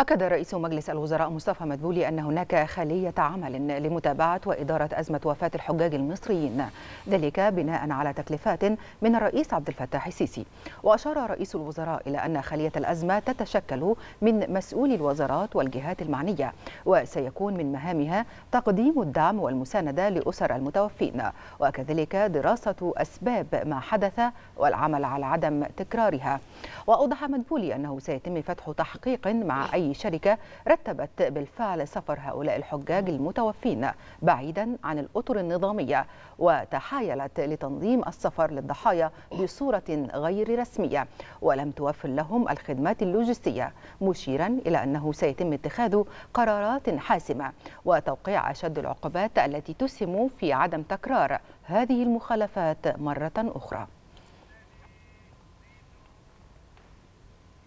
أكد رئيس مجلس الوزراء مصطفى مدبولي أن هناك خلية عمل لمتابعة وإدارة أزمة وفاة الحجاج المصريين ذلك بناء على تكلفات من الرئيس عبد الفتاح السيسي وأشار رئيس الوزراء إلى أن خلية الأزمة تتشكل من مسؤولي الوزارات والجهات المعنية وسيكون من مهامها تقديم الدعم والمساندة لأسر المتوفين وكذلك دراسة أسباب ما حدث والعمل على عدم تكرارها وأوضح مدبولي أنه سيتم فتح تحقيق مع أي في شركة رتبت بالفعل سفر هؤلاء الحجاج المتوفين بعيدا عن الأطر النظامية وتحايلت لتنظيم السفر للضحايا بصورة غير رسمية ولم توفر لهم الخدمات اللوجستية مشيرا إلى أنه سيتم اتخاذ قرارات حاسمة وتوقيع أشد العقوبات التي تسهم في عدم تكرار هذه المخالفات مرة أخرى